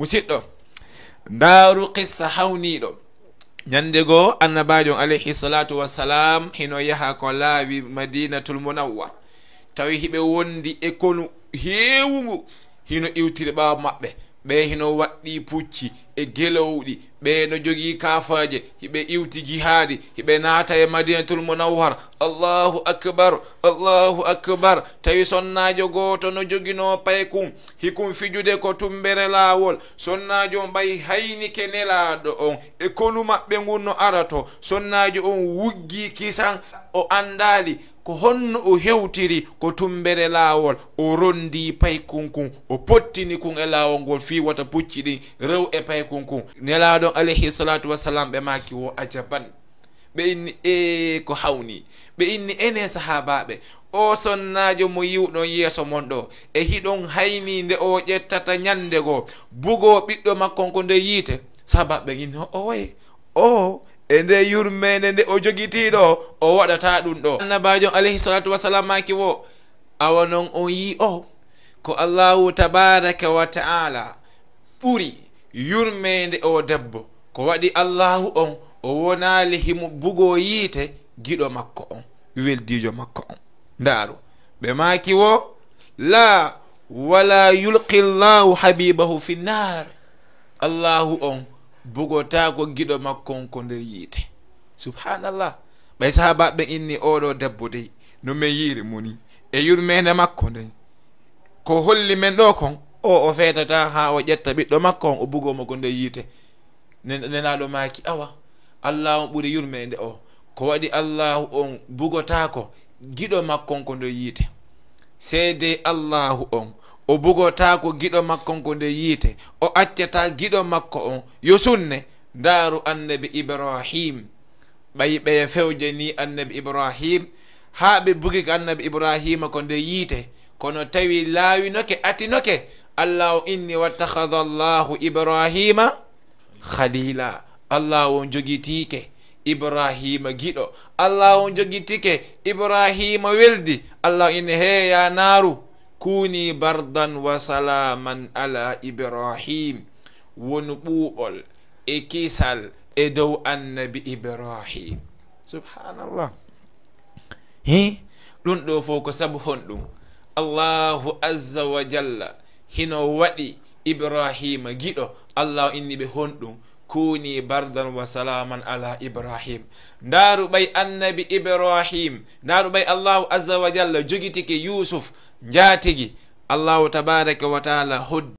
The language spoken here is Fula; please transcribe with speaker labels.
Speaker 1: musidɗo ndaaru qissa hawniiɗo ñannde goo annabaajo alayhi salatu wassalam hino yaha ko laawi madinatul munawwar tawi hiɓe wondi e konu heewungu hino iwtiri ɓaawa maɓɓe ɓe hino waɗɗi pucci e gelowɗi ɓe no jogii kafaje hiɓe iwti jihaadi hiɓe naata e madinatul munawwara allahu akbar allahu akbar tawi sonnaajo gooto no joginoo paykum hikum fijude ko tumbere laawol sonnaajo on ɓayi haynike nelaaɗo on e konu maɓɓe ngunno arato sonnaajo on wuggii kisan o anndaali ko honno o hewtiri ko tumbere laawol o ronndii paykun kun o pottini kun e laawol ngol fii wata pucci ɗin rew e payk kunkun nelaɗon alayhi salatu wassalam ɓe maki wo ajaban ɓe inni e ko hawni ɓe inni ene sahabaɓe o sonnajo mo yiwɗon yeeso mon ɗo e hiɗon hayni nde o ƴettata ñande go bugo ɓiɗɗo makkon ko nde yiite sahabaɓe inni o wayi o e nde yurmede nde o jogitiɗo o waɗata ɗum ɗo annabajon alayhi salatu wasalam maki wo awa non on yi o ko allahu tabaraka wa taala ɓuri yurmeende o debbo ko waɗi allahu on o wonaali himo bugoo yiite giɗo makko on weldiijo makko on ndaaru ɓe maaki wo laa wala yulqi llahu habibahu fi nnar allahu on bugotaako giɗo makko on ko nder yiite subhanallah ɓay sahabaɓe inni oɗo debbo dey no men yiiri muni e yurmeende makko nden ko holli men ɗo kon o o feetata ha o ƴetta ɓiɗɗo makko on o bugomo ko nde yiite nenaɗo maaki awa allah on ɓuri yurme nde o ko waɗi allahu on bugotako giɗo makkon ko nde yiite seede allahu on o bugotako giɗo makkon ko nde yiite o accata giɗo makko on yo sunne ndaaru annabi ibrahim ɓayi ɓeye fewje ni annabi ibrahim haa ɓe bugi annabi ibrahima ko nde yiite kono tawi laawinoke atinoke allah o inni wattahada allahu ibrahima khalila allah on jogitiike ibrahima giɗo allah on jogitike ibrahima weldi allah ine heeya naaru kuni bardan wa salaman ala ibrahim woni ɓuuɓol e kisal e dow annabi ibrahim subhanallah hi ɗum ɗo fof ko sabu honɗum allahu azza wa jalla hino waɗi ibrahima giɗo allah o inni ɓe honɗum kuni bardan wa salaman ala ibrahim ndaaru ɓay annabi ibrahim ndaaru ɓay allahu azza wa jalla jogitiki yusuf njaatigi allahu tabaraka wa taala hoddi